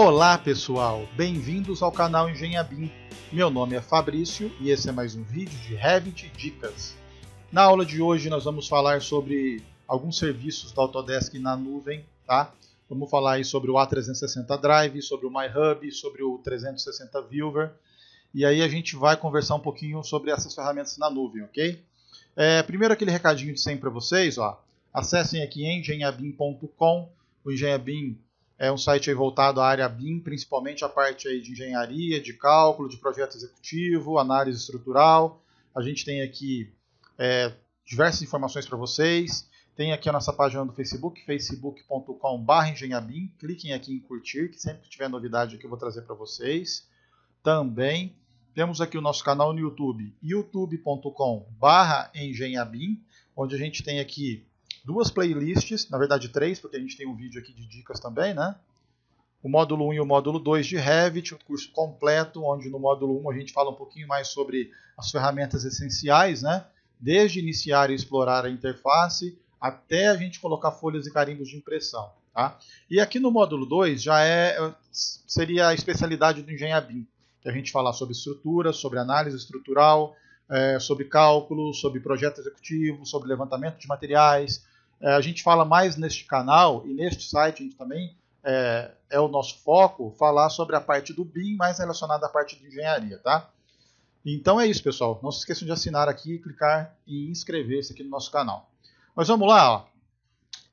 Olá pessoal, bem-vindos ao canal Engenhabim. Meu nome é Fabrício e esse é mais um vídeo de Revit Dicas. Na aula de hoje nós vamos falar sobre alguns serviços da Autodesk na nuvem, tá? Vamos falar aí sobre o A360 Drive, sobre o MyHub, sobre o 360 Viewer. E aí a gente vai conversar um pouquinho sobre essas ferramentas na nuvem, ok? É, primeiro aquele recadinho de sempre para vocês, ó. Acessem aqui engenhabim.com. O Engenhabim é um site voltado à área BIM, principalmente a parte de engenharia, de cálculo, de projeto executivo, análise estrutural. A gente tem aqui é, diversas informações para vocês. Tem aqui a nossa página do Facebook, facebook.com.br engenhabim. Cliquem aqui em curtir, que sempre que tiver novidade aqui eu vou trazer para vocês. Também temos aqui o nosso canal no YouTube, youtube.com.br engenhabim, onde a gente tem aqui duas playlists, na verdade três, porque a gente tem um vídeo aqui de dicas também, né? O módulo 1 e o módulo 2 de Revit, um curso completo, onde no módulo 1 a gente fala um pouquinho mais sobre as ferramentas essenciais, né? Desde iniciar e explorar a interface até a gente colocar folhas e carimbos de impressão. Tá? E aqui no módulo 2 já é, é, seria a especialidade do BIM, que a gente fala sobre estrutura, sobre análise estrutural, é, sobre cálculo, sobre projeto executivo, sobre levantamento de materiais. É, a gente fala mais neste canal e neste site a gente também é, é, o nosso foco falar sobre a parte do BIM mais relacionada à parte de engenharia, tá? Então é isso, pessoal. Não se esqueçam de assinar aqui clicar e inscrever-se aqui no nosso canal. Mas vamos lá, ó.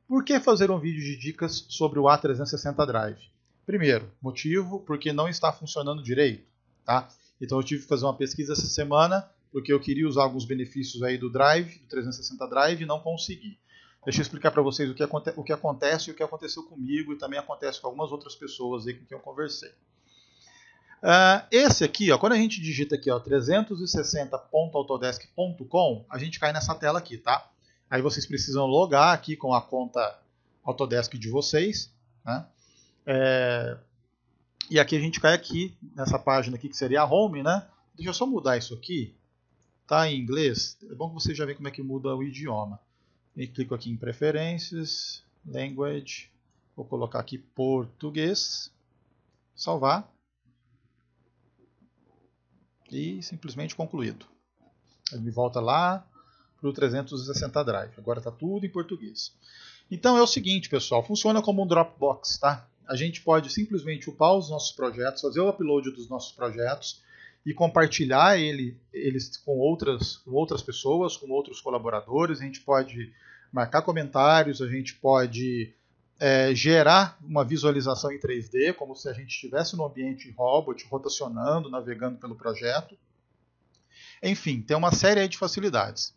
Por que fazer um vídeo de dicas sobre o A360 Drive? Primeiro, motivo porque não está funcionando direito, tá? Então eu tive que fazer uma pesquisa essa semana porque eu queria usar alguns benefícios aí do Drive, do 360 Drive, e não consegui. Deixa eu explicar para vocês o que, o que acontece e o que aconteceu comigo e também acontece com algumas outras pessoas aí com quem eu conversei. Uh, esse aqui, ó, quando a gente digita aqui 360.autodesk.com, a gente cai nessa tela aqui, tá? Aí vocês precisam logar aqui com a conta Autodesk de vocês, né? É... E aqui a gente cai aqui nessa página aqui que seria a home, né? Deixa eu só mudar isso aqui Está em inglês? É bom que você já vê como é que muda o idioma. Eu clico aqui em preferências, language, vou colocar aqui português, salvar e simplesmente concluído. Ele me volta lá para o 360 Drive. Agora está tudo em português. Então é o seguinte, pessoal, funciona como um Dropbox, tá? A gente pode simplesmente upar os nossos projetos, fazer o upload dos nossos projetos e compartilhar ele, eles com outras, com outras pessoas, com outros colaboradores. A gente pode marcar comentários, a gente pode é, gerar uma visualização em 3D, como se a gente estivesse no ambiente robot, rotacionando, navegando pelo projeto. Enfim, tem uma série de facilidades.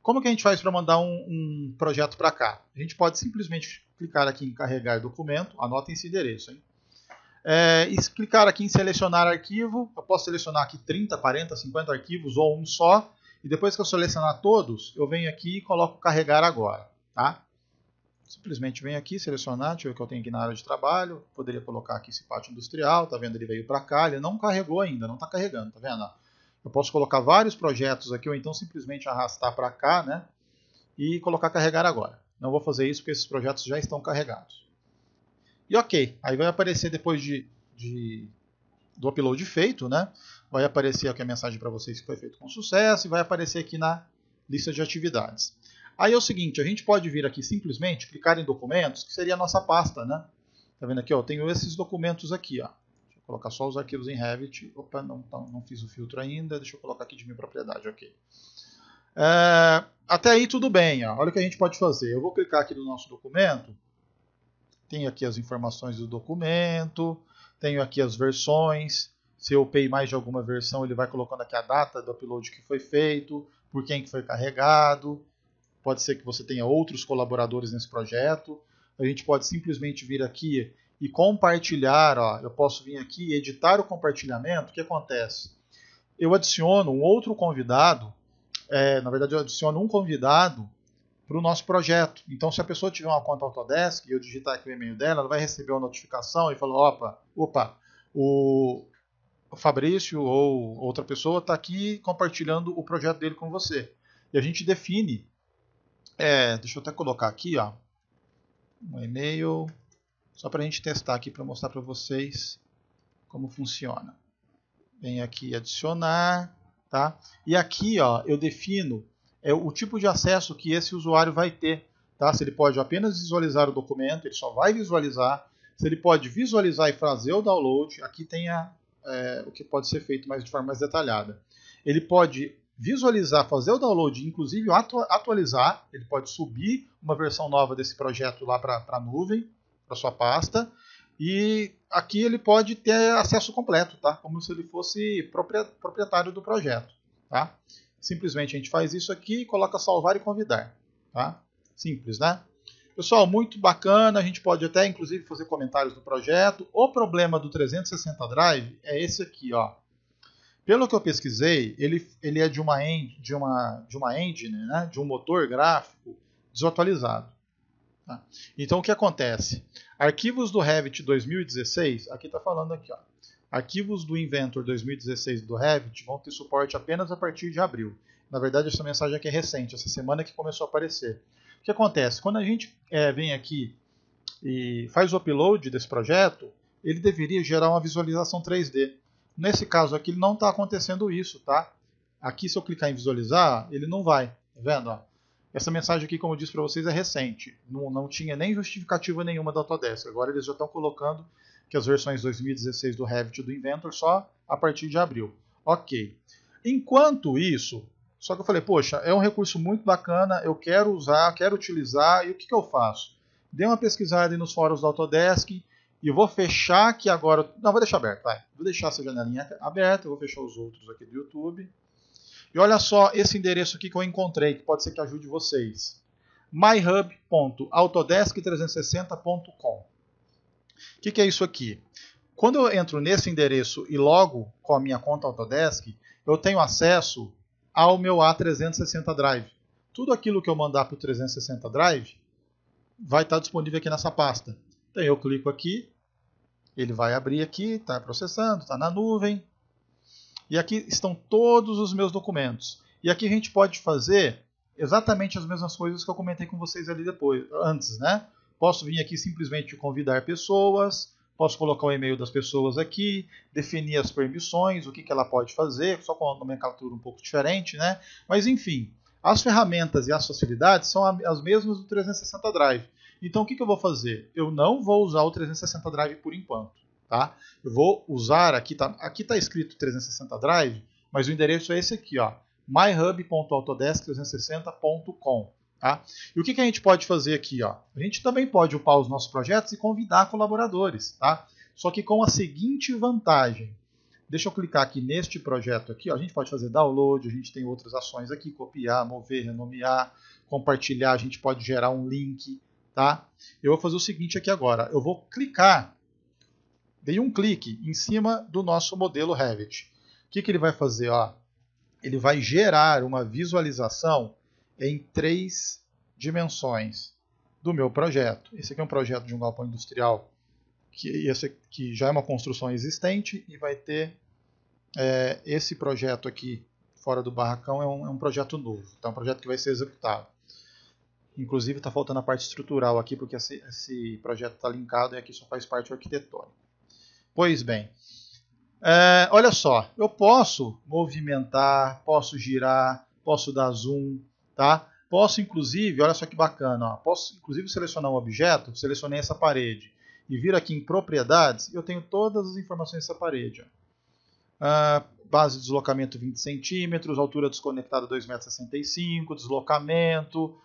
Como que a gente faz para mandar um, um projeto para cá? A gente pode simplesmente clicar aqui em carregar documento, anotem esse endereço, hein? é, aqui em selecionar arquivo, eu posso selecionar aqui 30, 40, 50 arquivos ou um só, e depois que eu selecionar todos, eu venho aqui e coloco carregar agora, tá? Simplesmente venho aqui, selecionar, deixa eu ver o que eu tenho aqui na área de trabalho, poderia colocar aqui esse pátio industrial, tá vendo, ele veio para cá, ele não carregou ainda, não está carregando, tá vendo? Eu posso colocar vários projetos aqui, ou então simplesmente arrastar para cá, né? E colocar carregar agora. Não vou fazer isso porque esses projetos já estão carregados. E ok, aí vai aparecer depois de, de do upload feito, né? Vai aparecer aqui a mensagem para vocês que foi feito com sucesso e vai aparecer aqui na lista de atividades. Aí é o seguinte, a gente pode vir aqui simplesmente clicar em documentos, que seria a nossa pasta, né? Tá vendo aqui, ó, eu tenho esses documentos aqui, ó. Deixa eu colocar só os arquivos em Revit. Opa, não, tá, não fiz o filtro ainda, deixa eu colocar aqui de minha propriedade, ok. É, até aí tudo bem, ó. olha o que a gente pode fazer. Eu vou clicar aqui no nosso documento, tenho aqui as informações do documento, tenho aqui as versões. Se eu upei mais de alguma versão, ele vai colocando aqui a data do upload que foi feito, por quem que foi carregado. Pode ser que você tenha outros colaboradores nesse projeto. A gente pode simplesmente vir aqui e compartilhar. Ó, eu posso vir aqui e editar o compartilhamento. O que acontece? Eu adiciono um outro convidado, é, na verdade, eu adiciono um convidado para o nosso projeto. Então, se a pessoa tiver uma conta Autodesk e eu digitar aqui o e-mail dela, ela vai receber uma notificação e falar: opa, opa, o Fabrício ou outra pessoa está aqui compartilhando o projeto dele com você. E a gente define. É, deixa eu até colocar aqui, ó, um e-mail, só para a gente testar aqui para mostrar para vocês como funciona. Vem aqui adicionar, tá? E aqui, ó, eu defino é o tipo de acesso que esse usuário vai ter. Tá? Se ele pode apenas visualizar o documento, ele só vai visualizar. Se ele pode visualizar e fazer o download, aqui tem a, é, o que pode ser feito mais, de forma mais detalhada. Ele pode visualizar, fazer o download, inclusive atu atualizar. Ele pode subir uma versão nova desse projeto lá para a nuvem, para sua pasta. E aqui ele pode ter acesso completo, tá? Como se ele fosse proprietário do projeto, tá? Simplesmente a gente faz isso aqui e coloca salvar e convidar. Tá? Simples, né? Pessoal, muito bacana. A gente pode até, inclusive, fazer comentários do projeto. O problema do 360 Drive é esse aqui, ó. Pelo que eu pesquisei, ele, ele é de uma, end de, uma, de uma engine, né? de um motor gráfico desatualizado. Tá? Então, o que acontece? Arquivos do Revit 2016, aqui está falando aqui, ó. Arquivos do Inventor 2016 do Revit vão ter suporte apenas a partir de abril. Na verdade, essa mensagem aqui é recente, essa semana que começou a aparecer. O que acontece? Quando a gente é, vem aqui e faz o upload desse projeto, ele deveria gerar uma visualização 3D. Nesse caso aqui, não está acontecendo isso, tá? Aqui, se eu clicar em visualizar, ele não vai. Tá vendo? Ó? Essa mensagem aqui, como eu disse para vocês, é recente. Não, não tinha nem justificativa nenhuma da Autodesk. Agora eles já estão colocando que as versões 2016 do Revit e do Inventor só a partir de abril. Ok. Enquanto isso, só que eu falei, poxa, é um recurso muito bacana, eu quero usar, quero utilizar, e o que, que eu faço? Dei uma pesquisada nos fóruns da Autodesk, e eu vou fechar aqui agora. Não, vou deixar aberto, vai. Vou deixar essa janelinha aberta, eu vou fechar os outros aqui do YouTube. E olha só esse endereço aqui que eu encontrei, que pode ser que ajude vocês. myhub.autodesk360.com O que, que é isso aqui? Quando eu entro nesse endereço e logo com a minha conta Autodesk, eu tenho acesso ao meu A360 Drive. Tudo aquilo que eu mandar para o 360 Drive vai estar tá disponível aqui nessa pasta. Então eu clico aqui, ele vai abrir aqui, está processando, está na nuvem, e aqui estão todos os meus documentos. E aqui a gente pode fazer exatamente as mesmas coisas que eu comentei com vocês ali depois, antes, né? Posso vir aqui simplesmente convidar pessoas, posso colocar o e-mail das pessoas aqui, definir as permissões, o que, que ela pode fazer, só com uma nomenclatura um pouco diferente, né? Mas enfim, as ferramentas e as facilidades são as mesmas do 360 Drive. Então o que, que eu vou fazer? Eu não vou usar o 360 Drive por enquanto. Tá? Eu vou usar aqui, tá, aqui está escrito 360 Drive, mas o endereço é esse aqui, ó, myhub.autodesk360.com. Tá? E o que, que a gente pode fazer aqui? Ó? A gente também pode upar os nossos projetos e convidar colaboradores, tá? só que com a seguinte vantagem. Deixa eu clicar aqui neste projeto aqui, ó, a gente pode fazer download, a gente tem outras ações aqui, copiar, mover, renomear, compartilhar, a gente pode gerar um link, tá? Eu vou fazer o seguinte aqui agora, eu vou clicar Dei um clique em cima do nosso modelo Revit. O que, que ele vai fazer? Ó? Ele vai gerar uma visualização em três dimensões do meu projeto. Esse aqui é um projeto de um galpão industrial que, esse, que já é uma construção existente e vai ter é, esse projeto aqui fora do barracão é um, é um projeto novo. Então, é um projeto que vai ser executado. Inclusive está faltando a parte estrutural aqui, porque esse, esse projeto está linkado e aqui só faz parte arquitetônica. Pois bem, eh, olha só, eu posso movimentar, posso girar, posso dar zoom, tá? Posso inclusive, olha só que bacana, ó, posso inclusive selecionar um objeto, selecionei essa parede e vir aqui em propriedades, eu tenho todas as informações dessa parede. Uh, base de deslocamento 20 centímetros, altura desconectada 2,65 m, deslocamento, uh,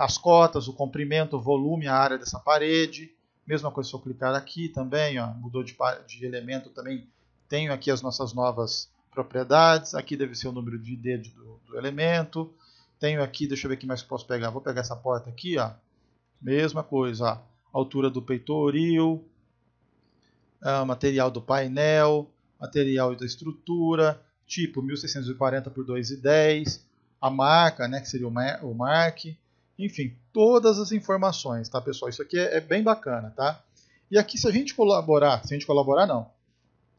as cotas, o comprimento, o volume, a área dessa parede. Mesma coisa se eu clicar aqui também, ó, mudou de, de elemento também. Tenho aqui as nossas novas propriedades. Aqui deve ser o número de ID do, do elemento. Tenho aqui, deixa eu ver o que mais posso pegar. Vou pegar essa porta aqui, ó. Mesma coisa, ó. altura do peitoril, ah, material do painel, material da estrutura, tipo 1640 por 210, a marca, né, que seria o, mar, o marque enfim, todas as informações, tá, pessoal? Isso aqui é, é bem bacana, tá? E aqui, se a gente colaborar, se a gente colaborar, não.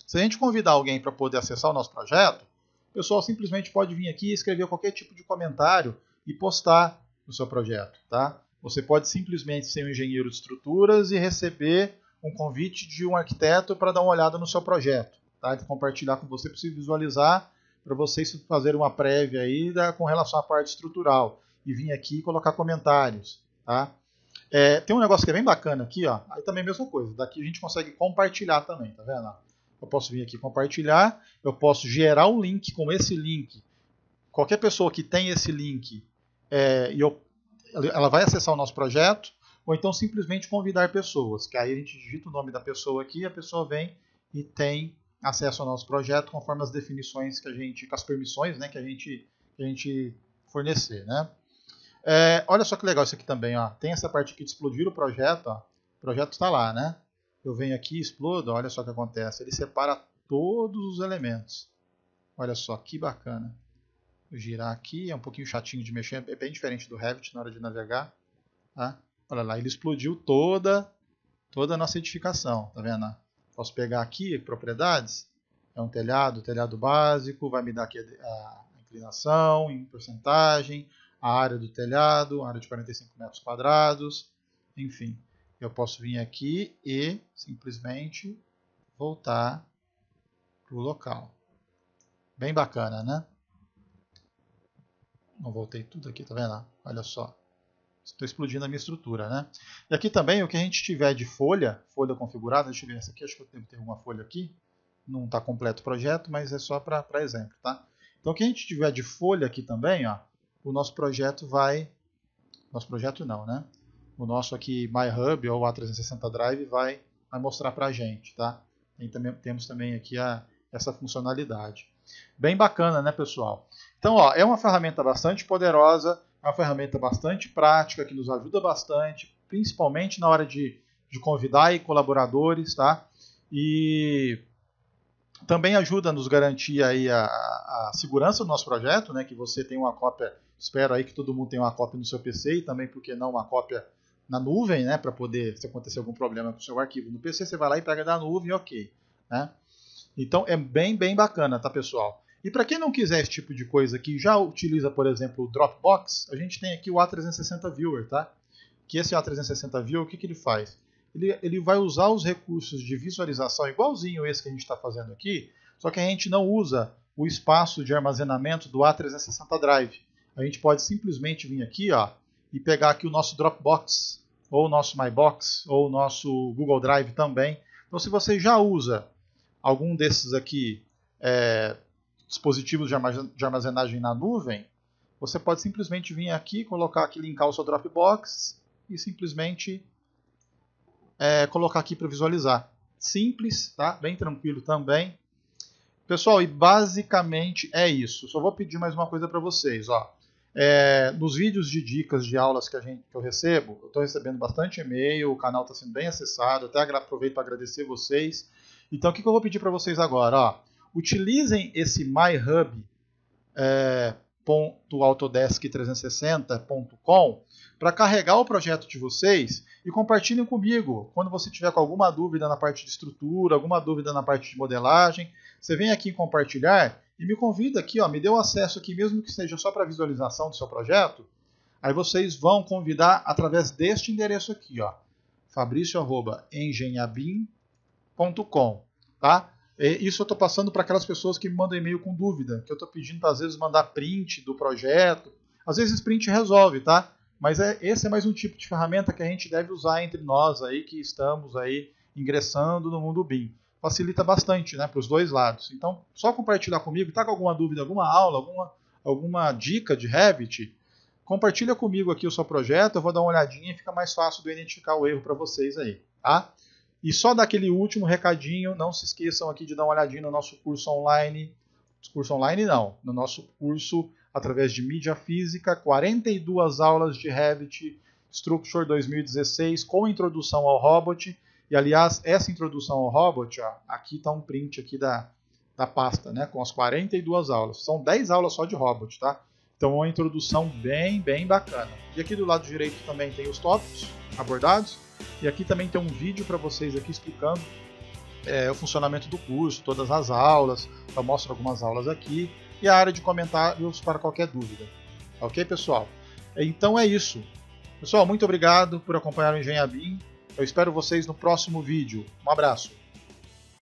Se a gente convidar alguém para poder acessar o nosso projeto, o pessoal simplesmente pode vir aqui e escrever qualquer tipo de comentário e postar no seu projeto, tá? Você pode simplesmente ser um engenheiro de estruturas e receber um convite de um arquiteto para dar uma olhada no seu projeto, tá? E compartilhar com você para você visualizar, para vocês fazer uma prévia aí da, com relação à parte estrutural e vir aqui e colocar comentários, tá? É, tem um negócio que é bem bacana aqui, ó. Aí também é a mesma coisa. Daqui a gente consegue compartilhar também, tá vendo? Eu posso vir aqui compartilhar, eu posso gerar um link com esse link. Qualquer pessoa que tem esse link, é, eu, ela vai acessar o nosso projeto, ou então simplesmente convidar pessoas, que aí a gente digita o nome da pessoa aqui, a pessoa vem e tem acesso ao nosso projeto conforme as definições que a gente, com as permissões né, que, a gente, que a gente fornecer, né? É, olha só que legal isso aqui também, ó. Tem essa parte aqui de explodir o projeto, ó. O projeto está lá, né? Eu venho aqui, explodo, olha só o que acontece. Ele separa todos os elementos. Olha só, que bacana. Vou girar aqui, é um pouquinho chatinho de mexer, é bem diferente do Revit na hora de navegar. Tá? Olha lá, ele explodiu toda, toda a nossa edificação, tá vendo? Posso pegar aqui, propriedades, é um telhado, telhado básico, vai me dar aqui a, a inclinação em porcentagem, a área do telhado, área de 45 metros quadrados, enfim. Eu posso vir aqui e simplesmente voltar para o local. Bem bacana, né? Não voltei tudo aqui, tá vendo? Olha só. Estou explodindo a minha estrutura, né? E aqui também, o que a gente tiver de folha, folha configurada, deixa eu ver essa aqui, acho que eu devo ter folha aqui. Não está completo o projeto, mas é só para exemplo, tá? Então, o que a gente tiver de folha aqui também, ó, o nosso projeto vai. Nosso projeto não, né? O nosso aqui MyHub ou A360 Drive vai, vai mostrar para a gente, tá? E também, temos também aqui a, essa funcionalidade. Bem bacana, né, pessoal? Então, ó, é uma ferramenta bastante poderosa, é uma ferramenta bastante prática, que nos ajuda bastante, principalmente na hora de, de convidar colaboradores, tá? E também ajuda a nos garantir aí a, a segurança do nosso projeto, né? Que você tem uma cópia espero aí que todo mundo tenha uma cópia no seu PC e também, porque não, uma cópia na nuvem, né? Para poder, se acontecer algum problema com o seu arquivo no PC, você vai lá e pega da nuvem, ok. Né? Então é bem, bem bacana, tá, pessoal? E para quem não quiser esse tipo de coisa aqui, já utiliza, por exemplo, o Dropbox, a gente tem aqui o A360 Viewer, tá? Que esse A360 Viewer, o que, que ele faz? Ele, ele vai usar os recursos de visualização igualzinho esse que a gente está fazendo aqui, só que a gente não usa o espaço de armazenamento do A360 Drive a gente pode simplesmente vir aqui ó, e pegar aqui o nosso Dropbox, ou o nosso MyBox, ou o nosso Google Drive também. Então, se você já usa algum desses aqui, é, dispositivos de armazenagem na nuvem, você pode simplesmente vir aqui, colocar aqui, linkar o seu Dropbox e simplesmente é, colocar aqui para visualizar. Simples, tá? bem tranquilo também. Pessoal, e basicamente é isso. Só vou pedir mais uma coisa para vocês. Ó. É, nos vídeos de dicas de aulas que, a gente, que eu recebo, eu estou recebendo bastante e-mail, o canal está sendo bem acessado, até aproveito para agradecer vocês. Então, o que, que eu vou pedir para vocês agora? Ó, utilizem esse myhubautodesk é, 360com para carregar o projeto de vocês e compartilhem comigo. Quando você tiver com alguma dúvida na parte de estrutura, alguma dúvida na parte de modelagem, você vem aqui em compartilhar e me convida aqui, ó, me dê acesso aqui, mesmo que seja só para visualização do seu projeto. Aí vocês vão convidar através deste endereço aqui, ó, fabricio@engenhabim.com, tá? Isso eu estou passando para aquelas pessoas que me mandam e-mail com dúvida, que eu estou pedindo às vezes mandar print do projeto. Às vezes print resolve, tá? Mas é, esse é mais um tipo de ferramenta que a gente deve usar entre nós aí que estamos aí ingressando no mundo BIM facilita bastante né, para os dois lados. Então, só compartilhar comigo, está com alguma dúvida, alguma aula, alguma, alguma dica de Revit, compartilha comigo aqui o seu projeto, eu vou dar uma olhadinha e fica mais fácil de eu identificar o erro para vocês aí, tá? E só daquele último recadinho, não se esqueçam aqui de dar uma olhadinha no nosso curso online, curso online não, no nosso curso através de mídia física, 42 aulas de Revit Structure 2016 com introdução ao Robot, e aliás, essa introdução ao robot, ó, aqui está um print aqui da, da pasta, né, com as 42 aulas. São 10 aulas só de robot, tá? Então é uma introdução bem, bem bacana. E aqui do lado direito também tem os tópicos abordados. E aqui também tem um vídeo para vocês aqui explicando é, o funcionamento do curso, todas as aulas. Eu mostro algumas aulas aqui. E a área de comentários para qualquer dúvida. Ok, pessoal? Então é isso. Pessoal, muito obrigado por acompanhar o Engenhabim. Eu espero vocês no próximo vídeo. Um abraço.